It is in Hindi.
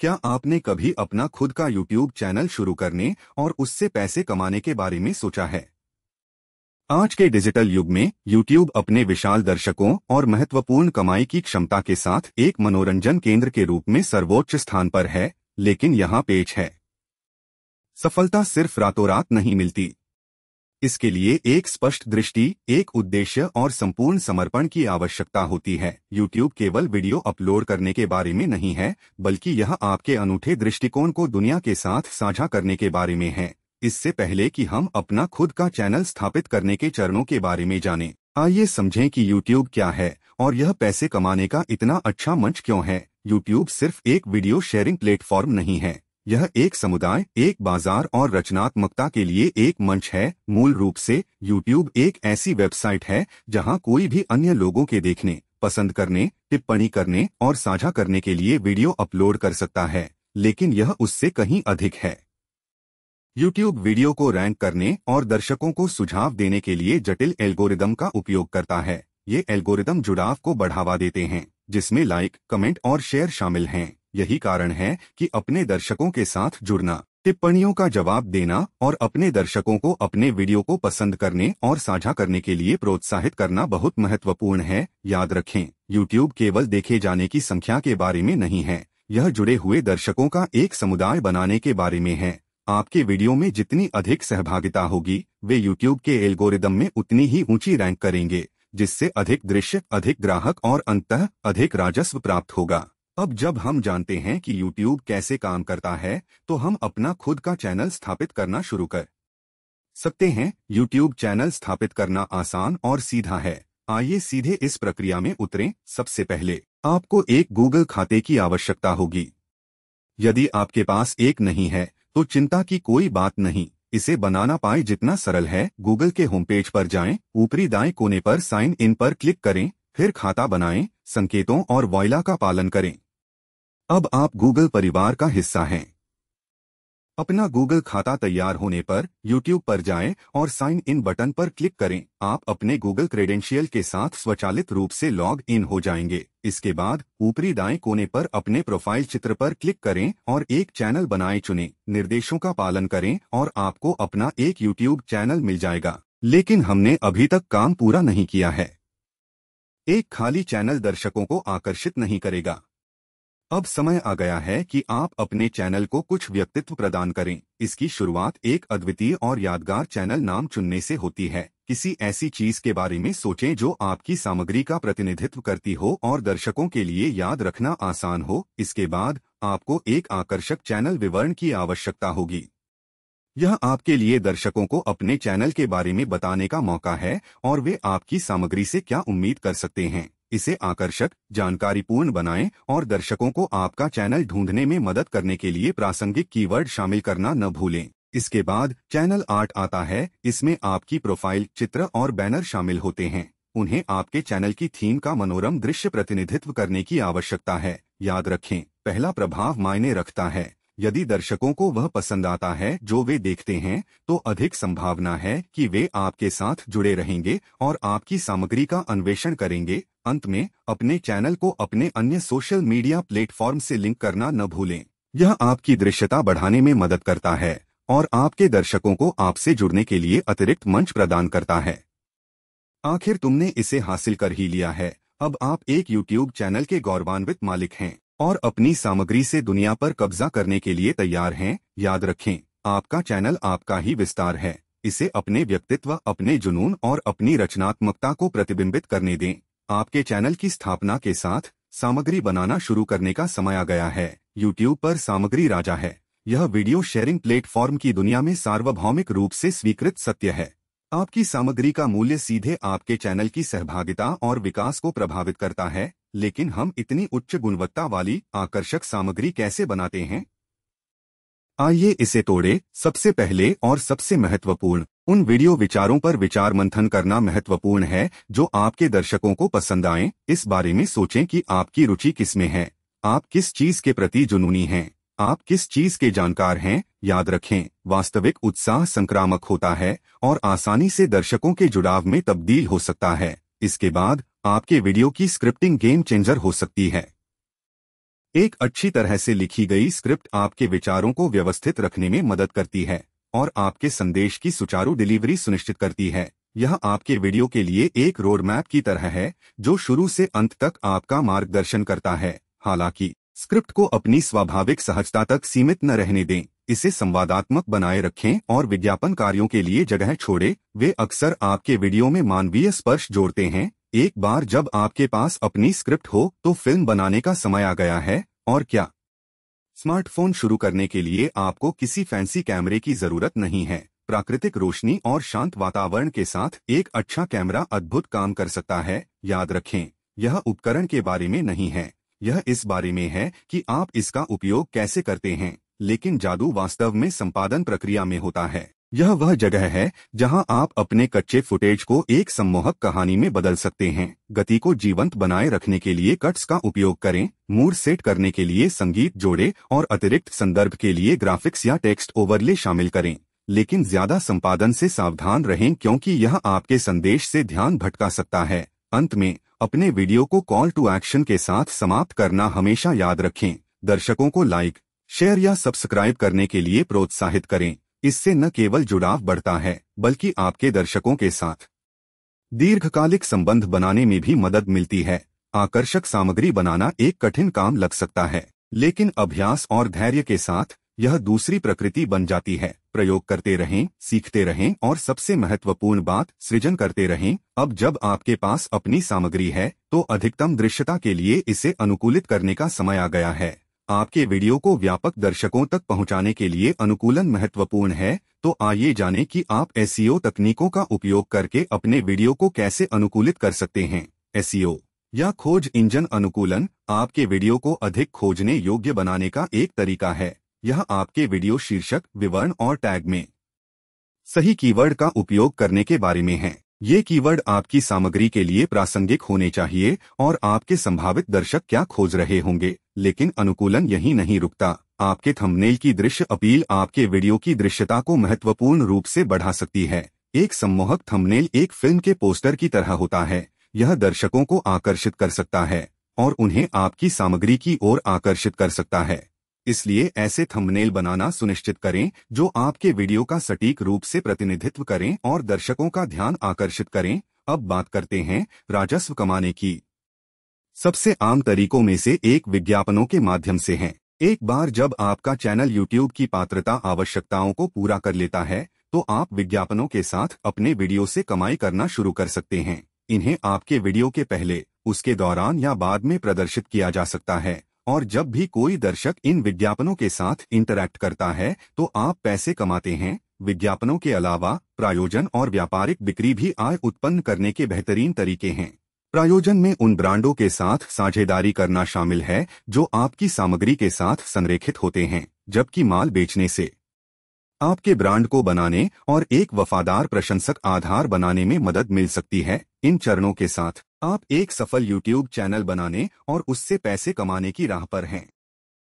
क्या आपने कभी अपना खुद का यूट्यूब चैनल शुरू करने और उससे पैसे कमाने के बारे में सोचा है आज के डिजिटल युग में यूट्यूब अपने विशाल दर्शकों और महत्वपूर्ण कमाई की क्षमता के साथ एक मनोरंजन केंद्र के रूप में सर्वोच्च स्थान पर है लेकिन यहाँ पेच है सफलता सिर्फ रातों रात नहीं मिलती इसके लिए एक स्पष्ट दृष्टि एक उद्देश्य और संपूर्ण समर्पण की आवश्यकता होती है YouTube केवल वीडियो अपलोड करने के बारे में नहीं है बल्कि यह आपके अनूठे दृष्टिकोण को दुनिया के साथ साझा करने के बारे में है इससे पहले कि हम अपना खुद का चैनल स्थापित करने के चरणों के बारे में जानें आइए समझें कि YouTube क्या है और यह पैसे कमाने का इतना अच्छा मंच क्यों है YouTube सिर्फ एक वीडियो शेयरिंग प्लेटफॉर्म नहीं है यह एक समुदाय एक बाजार और रचनात्मकता के लिए एक मंच है मूल रूप से यूट्यूब एक ऐसी वेबसाइट है जहां कोई भी अन्य लोगों के देखने पसंद करने टिप्पणी करने और साझा करने के लिए वीडियो अपलोड कर सकता है लेकिन यह उससे कहीं अधिक है YouTube वीडियो को रैंक करने और दर्शकों को सुझाव देने के लिए जटिल एल्गोरिदम का उपयोग करता है ये एल्गोरिदम जुड़ाव को बढ़ावा देते हैं जिसमें लाइक कमेंट और शेयर शामिल हैं यही कारण है कि अपने दर्शकों के साथ जुड़ना टिप्पणियों का जवाब देना और अपने दर्शकों को अपने वीडियो को पसंद करने और साझा करने के लिए प्रोत्साहित करना बहुत महत्वपूर्ण है याद रखें YouTube केवल देखे जाने की संख्या के बारे में नहीं है यह जुड़े हुए दर्शकों का एक समुदाय बनाने के बारे में है आपके वीडियो में जितनी अधिक सहभागिता होगी वे YouTube के एल्गोरिदम में उतनी ही ऊंची रैंक करेंगे जिससे अधिक दृश्य अधिक ग्राहक और अंत अधिक राजस्व प्राप्त होगा अब जब हम जानते हैं कि YouTube कैसे काम करता है तो हम अपना खुद का चैनल स्थापित करना शुरू कर सकते हैं YouTube चैनल स्थापित करना आसान और सीधा है आइए सीधे इस प्रक्रिया में उतरें सबसे पहले आपको एक गूगल खाते की आवश्यकता होगी यदि आपके पास एक नहीं है तो चिंता की कोई बात नहीं इसे बनाना पाए जितना सरल है गूगल के होम पेज पर जाएं, ऊपरी दाएं कोने पर साइन इन पर क्लिक करें फिर खाता बनाएं, संकेतों और वॉयला का पालन करें अब आप गूगल परिवार का हिस्सा हैं अपना गूगल खाता तैयार होने पर यूट्यूब पर जाएं और साइन इन बटन पर क्लिक करें आप अपने गूगल क्रेडेंशियल के साथ स्वचालित रूप से लॉग इन हो जाएंगे इसके बाद ऊपरी दाएं कोने पर अपने प्रोफाइल चित्र पर क्लिक करें और एक चैनल बनाएं चुनें निर्देशों का पालन करें और आपको अपना एक यूट्यूब चैनल मिल जाएगा लेकिन हमने अभी तक काम पूरा नहीं किया है एक खाली चैनल दर्शकों को आकर्षित नहीं करेगा अब समय आ गया है कि आप अपने चैनल को कुछ व्यक्तित्व प्रदान करें इसकी शुरुआत एक अद्वितीय और यादगार चैनल नाम चुनने से होती है किसी ऐसी चीज के बारे में सोचें जो आपकी सामग्री का प्रतिनिधित्व करती हो और दर्शकों के लिए याद रखना आसान हो इसके बाद आपको एक आकर्षक चैनल विवरण की आवश्यकता होगी यह आपके लिए दर्शकों को अपने चैनल के बारे में बताने का मौका है और वे आपकी सामग्री से क्या उम्मीद कर सकते हैं इसे आकर्षक जानकारीपूर्ण बनाएं और दर्शकों को आपका चैनल ढूंढने में मदद करने के लिए प्रासंगिक कीवर्ड शामिल करना न भूलें इसके बाद चैनल आर्ट आता है इसमें आपकी प्रोफाइल चित्र और बैनर शामिल होते हैं उन्हें आपके चैनल की थीम का मनोरम दृश्य प्रतिनिधित्व करने की आवश्यकता है याद रखें पहला प्रभाव मायने रखता है यदि दर्शकों को वह पसंद आता है जो वे देखते हैं तो अधिक संभावना है कि वे आपके साथ जुड़े रहेंगे और आपकी सामग्री का अन्वेषण करेंगे अंत में अपने चैनल को अपने अन्य सोशल मीडिया प्लेटफॉर्म से लिंक करना न भूलें यह आपकी दृश्यता बढ़ाने में मदद करता है और आपके दर्शकों को आपसे जुड़ने के लिए अतिरिक्त मंच प्रदान करता है आखिर तुमने इसे हासिल कर ही लिया है अब आप एक यूट्यूब चैनल के गौरवान्वित मालिक हैं और अपनी सामग्री से दुनिया पर कब्जा करने के लिए तैयार हैं याद रखें आपका चैनल आपका ही विस्तार है इसे अपने व्यक्तित्व अपने जुनून और अपनी रचनात्मकता को प्रतिबिंबित करने दें आपके चैनल की स्थापना के साथ सामग्री बनाना शुरू करने का समय आ गया है यूट्यूब पर सामग्री राजा है यह वीडियो शेयरिंग प्लेटफॉर्म की दुनिया में सार्वभौमिक रूप से स्वीकृत सत्य है आपकी सामग्री का मूल्य सीधे आपके चैनल की सहभागिता और विकास को प्रभावित करता है लेकिन हम इतनी उच्च गुणवत्ता वाली आकर्षक सामग्री कैसे बनाते हैं आइए इसे तोड़े सबसे पहले और सबसे महत्वपूर्ण उन वीडियो विचारों पर विचार मंथन करना महत्वपूर्ण है जो आपके दर्शकों को पसंद आए इस बारे में सोचें कि आपकी रुचि किसमें है आप किस चीज के प्रति जुनूनी हैं आप किस चीज के जानकार हैं याद रखें वास्तविक उत्साह संक्रामक होता है और आसानी से दर्शकों के जुड़ाव में तब्दील हो सकता है इसके बाद आपके वीडियो की स्क्रिप्टिंग गेम चेंजर हो सकती है एक अच्छी तरह से लिखी गई स्क्रिप्ट आपके विचारों को व्यवस्थित रखने में मदद करती है और आपके संदेश की सुचारू डिलीवरी सुनिश्चित करती है यह आपके वीडियो के लिए एक रोड मैप की तरह है जो शुरू से अंत तक आपका मार्गदर्शन करता है हालांकि स्क्रिप्ट को अपनी स्वाभाविक सहजता तक सीमित न रहने दें इसे संवादात्मक बनाए रखें और विज्ञापन कार्यों के लिए जगह छोड़े वे अक्सर आपके वीडियो में मानवीय स्पर्श जोड़ते हैं एक बार जब आपके पास अपनी स्क्रिप्ट हो तो फिल्म बनाने का समय आ गया है और क्या स्मार्टफोन शुरू करने के लिए आपको किसी फैंसी कैमरे की जरूरत नहीं है प्राकृतिक रोशनी और शांत वातावरण के साथ एक अच्छा कैमरा अद्भुत काम कर सकता है याद रखें यह उपकरण के बारे में नहीं है यह इस बारे में है कि आप इसका उपयोग कैसे करते हैं लेकिन जादू वास्तव में संपादन प्रक्रिया में होता है यह वह जगह है जहां आप अपने कच्चे फुटेज को एक सम्मोहक कहानी में बदल सकते हैं गति को जीवंत बनाए रखने के लिए कट्स का उपयोग करें मूड सेट करने के लिए संगीत जोड़े और अतिरिक्त संदर्भ के लिए ग्राफिक्स या टेक्स्ट ओवरले शामिल करें लेकिन ज्यादा संपादन से सावधान रहें क्योंकि यह आपके संदेश से ध्यान भटका सकता है अंत में अपने वीडियो को कॉल टू एक्शन के साथ समाप्त करना हमेशा याद रखें दर्शकों को लाइक शेयर या सब्सक्राइब करने के लिए प्रोत्साहित करें इससे न केवल जुड़ाव बढ़ता है बल्कि आपके दर्शकों के साथ दीर्घकालिक संबंध बनाने में भी मदद मिलती है आकर्षक सामग्री बनाना एक कठिन काम लग सकता है लेकिन अभ्यास और धैर्य के साथ यह दूसरी प्रकृति बन जाती है प्रयोग करते रहें सीखते रहें और सबसे महत्वपूर्ण बात सृजन करते रहें अब जब आपके पास अपनी सामग्री है तो अधिकतम दृश्यता के लिए इसे अनुकूलित करने का समय आ गया है आपके वीडियो को व्यापक दर्शकों तक पहुंचाने के लिए अनुकूलन महत्वपूर्ण है तो आइए जानें कि आप एस e तकनीकों का उपयोग करके अपने वीडियो को कैसे अनुकूलित कर सकते हैं एस e या खोज इंजन अनुकूलन आपके वीडियो को अधिक खोजने योग्य बनाने का एक तरीका है यह आपके वीडियो शीर्षक विवरण और टैग में सही कीवर्ड का उपयोग करने के बारे में है ये कीवर्ड आपकी सामग्री के लिए प्रासंगिक होने चाहिए और आपके संभावित दर्शक क्या खोज रहे होंगे लेकिन अनुकूलन यही नहीं रुकता आपके थंबनेल की दृश्य अपील आपके वीडियो की दृश्यता को महत्वपूर्ण रूप से बढ़ा सकती है एक सम्मोहक थंबनेल एक फिल्म के पोस्टर की तरह होता है यह दर्शकों को आकर्षित कर सकता है और उन्हें आपकी सामग्री की ओर आकर्षित कर सकता है इसलिए ऐसे थंबनेल बनाना सुनिश्चित करें जो आपके वीडियो का सटीक रूप से प्रतिनिधित्व करें और दर्शकों का ध्यान आकर्षित करें अब बात करते हैं राजस्व कमाने की सबसे आम तरीकों में से एक विज्ञापनों के माध्यम से है एक बार जब आपका चैनल YouTube की पात्रता आवश्यकताओं को पूरा कर लेता है तो आप विज्ञापनों के साथ अपने वीडियो से कमाई करना शुरू कर सकते हैं इन्हें आपके वीडियो के पहले उसके दौरान या बाद में प्रदर्शित किया जा सकता है और जब भी कोई दर्शक इन विज्ञापनों के साथ इंटरैक्ट करता है तो आप पैसे कमाते हैं विज्ञापनों के अलावा प्रायोजन और व्यापारिक बिक्री भी आय उत्पन्न करने के बेहतरीन तरीके हैं प्रायोजन में उन ब्रांडों के साथ साझेदारी करना शामिल है जो आपकी सामग्री के साथ संरेखित होते हैं जबकि माल बेचने से आपके ब्रांड को बनाने और एक वफादार प्रशंसक आधार बनाने में मदद मिल सकती है इन चरणों के साथ आप एक सफल YouTube चैनल बनाने और उससे पैसे कमाने की राह पर हैं